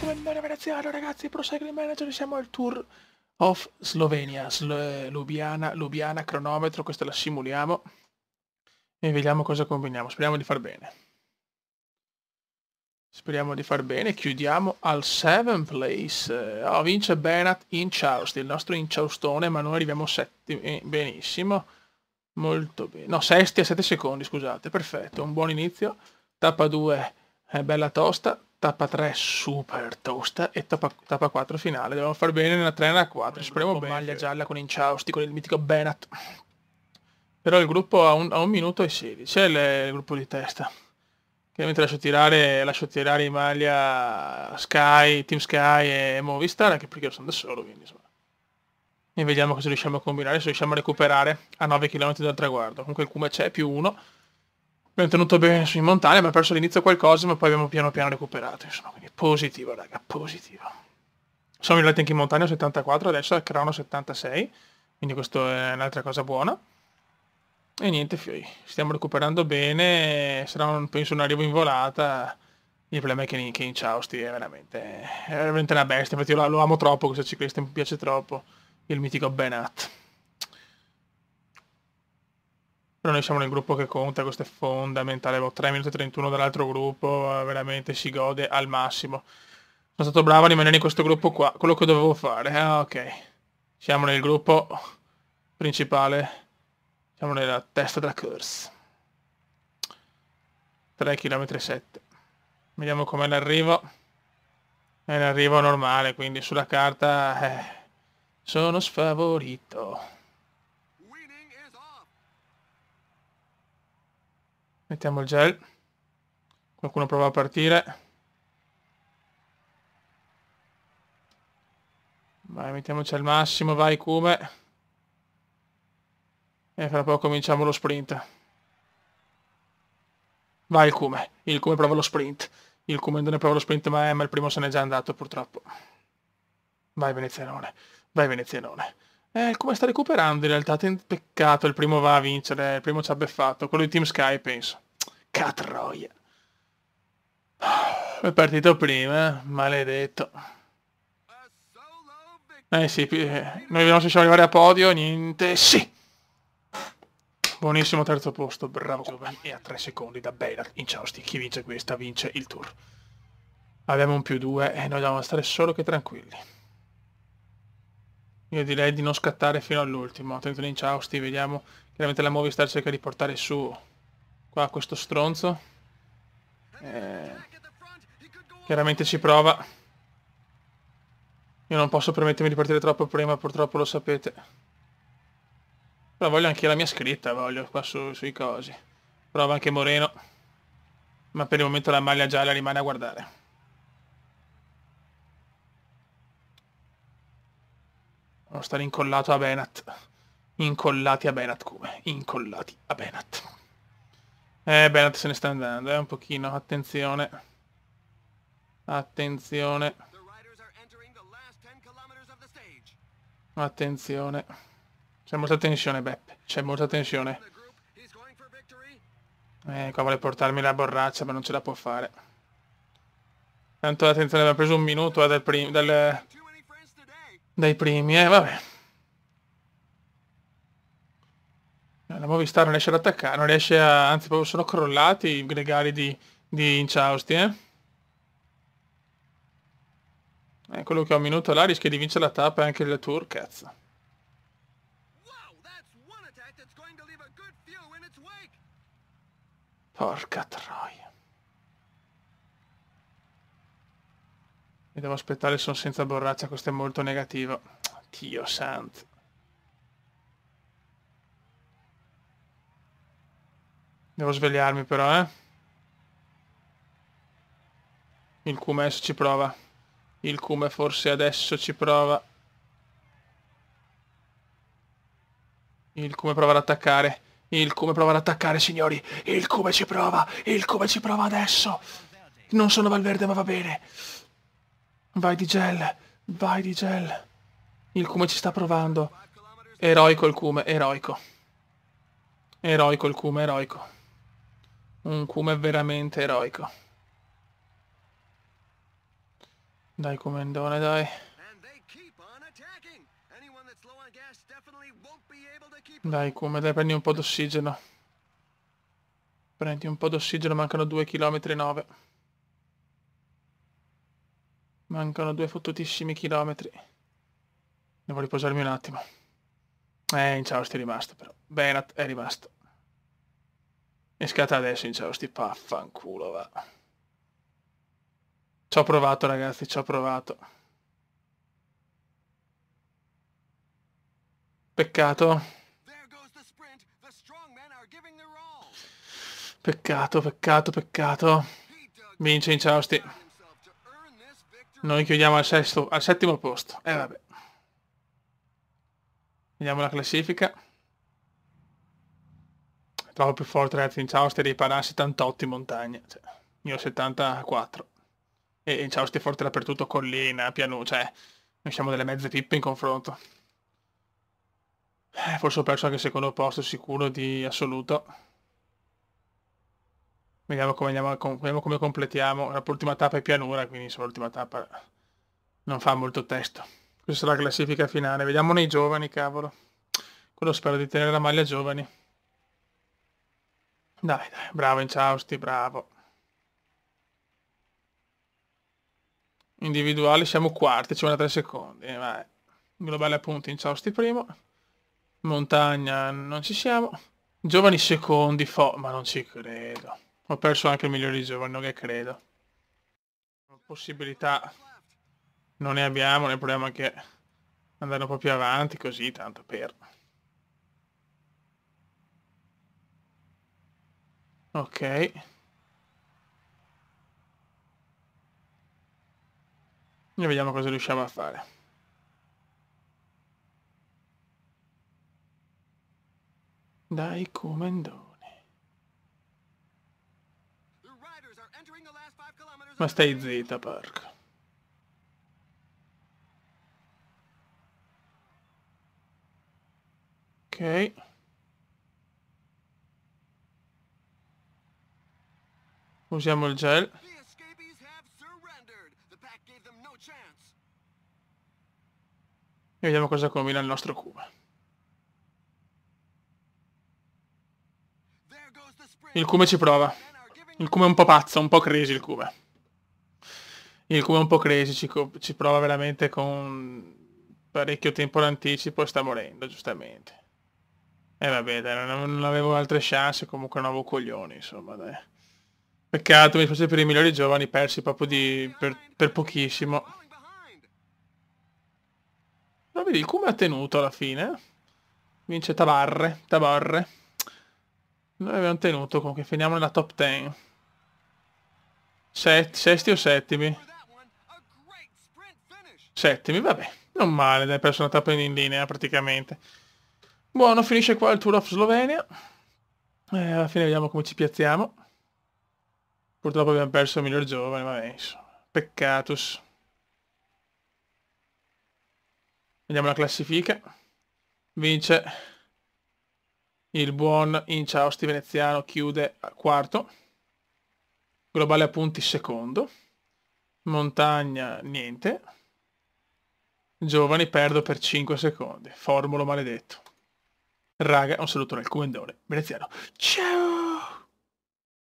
documentario veneziano ragazzi, Pro Cycling Manager, siamo al Tour of Slovenia, Slo Lubiana, Lubiana, cronometro, questa la simuliamo e vediamo cosa combiniamo, speriamo di far bene. Speriamo di far bene, chiudiamo al 7 place, oh, vince Benat in Chaust, il nostro inciaustone, ma noi arriviamo settimi, eh, benissimo, molto bene, no, sesti a 7 secondi, scusate, perfetto, un buon inizio, tappa 2 è eh, bella tosta, tappa 3 super tosta e tappa, tappa 4 finale. Dobbiamo far bene nella 3 e nella 4. Speriamo bene. Maglia gialla con Inciausti, con il mitico Benat. Però il gruppo ha un, ha un minuto e 16. È il, il gruppo di testa. Che mentre lascio tirare, lascio tirare in maglia Sky, Team Sky e Movistar, anche perché sono da solo, quindi insomma. E vediamo cosa riusciamo a combinare, se riusciamo a recuperare a 9 km dal traguardo. Comunque il Kuma c'è, più 1 abbiamo tenuto bene su in montagna, abbiamo perso all'inizio qualcosa, ma poi abbiamo piano piano recuperato, insomma, quindi positivo, raga, positivo. Siamo arrivati anche in montagna 74, adesso a Crono 76, quindi questa è un'altra cosa buona. E niente, fiori, stiamo recuperando bene, sarà un, penso un arrivo in volata. Il problema è che in, che in Chausti è veramente, è veramente una bestia, infatti io lo, lo amo troppo questo ciclista, mi piace troppo, il mitico Benat. Però noi siamo nel gruppo che conta, questo è fondamentale. Ho 3 minuti e 31 dall'altro gruppo, eh, veramente si gode al massimo. Sono stato bravo a rimanere in questo gruppo qua, quello che dovevo fare. Ah, ok. Siamo nel gruppo principale. Siamo nella testa della curse. 3 km 7. Vediamo com'è l'arrivo. È l'arrivo normale, quindi sulla carta eh, sono sfavorito. Mettiamo il gel. Qualcuno prova a partire. Vai, mettiamoci al massimo, vai come E fra poco cominciamo lo sprint. Vai il Cume. Il Cume prova lo sprint. Il Cume non ne prova lo sprint, ma, è, eh, ma il primo se n'è già andato purtroppo. Vai Venezianone. Vai Venezianone. Eh, come sta recuperando in realtà? Peccato, il primo va a vincere, il primo ci ha beffato, quello di Team Sky penso. Catroia. Ah, è partito prima, eh? maledetto. Eh sì, eh, noi non riusciamo ad arrivare a podio, niente, sì! Buonissimo terzo posto, bravo Giovani. E a tre secondi da Bella in Ciausti. Chi vince questa vince il tour. Abbiamo un più due e noi dobbiamo stare solo che tranquilli. Io direi di non scattare fino all'ultimo. Attenzione in Chausti, vediamo. Chiaramente la Movistar cerca di portare su qua questo stronzo. Eh, chiaramente ci prova. Io non posso permettermi di partire troppo prima, purtroppo lo sapete. Però voglio anche la mia scritta, voglio, qua su, sui cosi. Prova anche Moreno. Ma per il momento la maglia gialla rimane a guardare. Non stare incollato a Benat. Incollati a Benat come? Incollati a Benat. Eh, Benat se ne sta andando, eh, un pochino. Attenzione. Attenzione. Attenzione. C'è molta tensione, Beppe. C'è molta tensione. Eh, qua vuole portarmi la borraccia, ma non ce la può fare. Tanto attenzione, abbiamo preso un minuto eh, dal, dal, dai primi, eh, vabbè. La Movistar non riesce ad attaccare, non riesce a... anzi proprio sono crollati i gregari di, di Inciausti, eh. eh. quello che ho un minuto là rischia di vincere la tappa e anche il Tour, cazzo. Porca troia. Mi devo aspettare sono senza borraccia, questo è molto negativo. Dio santo. Devo svegliarmi però, eh. Il cume adesso ci prova. Il cume forse adesso ci prova. Il cume prova ad attaccare. Il cume prova ad attaccare, signori. Il cume ci prova. Il cume ci prova adesso. Non sono Valverde, ma va bene. Vai di gel, vai di gel. Il cume ci sta provando. Eroico il cume, eroico. Eroico il cume, eroico. Un cume veramente eroico. Dai comendone, dai. Dai cume, dai prendi un po' d'ossigeno. Prendi un po' d'ossigeno, mancano 2 km 9. Mancano due fottutissimi chilometri. Devo riposarmi un attimo. Eh, Inchausti è rimasto però. Benat è rimasto. E scatta adesso Inchausti, paffanculo va. Ci ho provato ragazzi, ci ho provato. Peccato. Peccato, peccato, peccato. Vince Inchausti. Noi chiudiamo al, sesto, al settimo posto. E eh, vabbè. Vediamo la classifica. Trovo più forte ragazzi in Ciausti riparà 78 in montagna. Cioè, io 74. E in Ciausti è forte dappertutto, collina, piano, cioè... Noi siamo delle mezze pippe in confronto. Eh, forse ho perso anche il secondo posto sicuro di assoluto. Vediamo come, andiamo, vediamo come completiamo. L'ultima tappa è pianura, quindi insomma l'ultima tappa non fa molto testo. Questa è la classifica finale. Vediamo nei giovani, cavolo. Quello spero di tenere la maglia giovani. Dai, dai, bravo Inciausti, bravo. Individuali siamo quarti, ci vuole 3 secondi. Vai. Globale appunto Inciausti primo. Montagna non ci siamo. Giovani secondi, fo... Ma non ci credo. Ho perso anche il migliore di Giovanni, che credo. Possibilità non ne abbiamo, ne proviamo anche andare un po' più avanti così, tanto per... Ok. E vediamo cosa riusciamo a fare. Dai, comando. Ma stai zitta, porca. Ok. Usiamo il gel. E vediamo cosa combina il nostro cubo. Il Cuba ci prova. Il Kuma è un po' pazzo, un po' crazy il Kuma. Il Kuma è un po' crazy, ci, ci prova veramente con parecchio tempo d'anticipo e sta morendo, giustamente. E eh, vabbè, dai, non, non, avevo altre chance, comunque non avevo coglioni, insomma, dai. Peccato, mi dispiace per i migliori giovani, persi proprio di, per, per pochissimo. Ma vedi, il Kuma ha tenuto alla fine. Eh. Vince Tabarre, Tabarre. Noi abbiamo tenuto, comunque finiamo nella top 10. Set, sesti o settimi? Settimi, vabbè. Non male, dai, perso una tappa in linea praticamente. Buono, finisce qua il Tour of Slovenia. Eh, alla fine vediamo come ci piazziamo. Purtroppo abbiamo perso il miglior giovane, vabbè, insomma. Peccatus. Vediamo la classifica. Vince il buon Inciausti veneziano, chiude quarto globale appunti secondo, montagna niente, giovani perdo per 5 secondi, formulo maledetto. Raga, un saluto nel Comendone Veneziano. Ciao!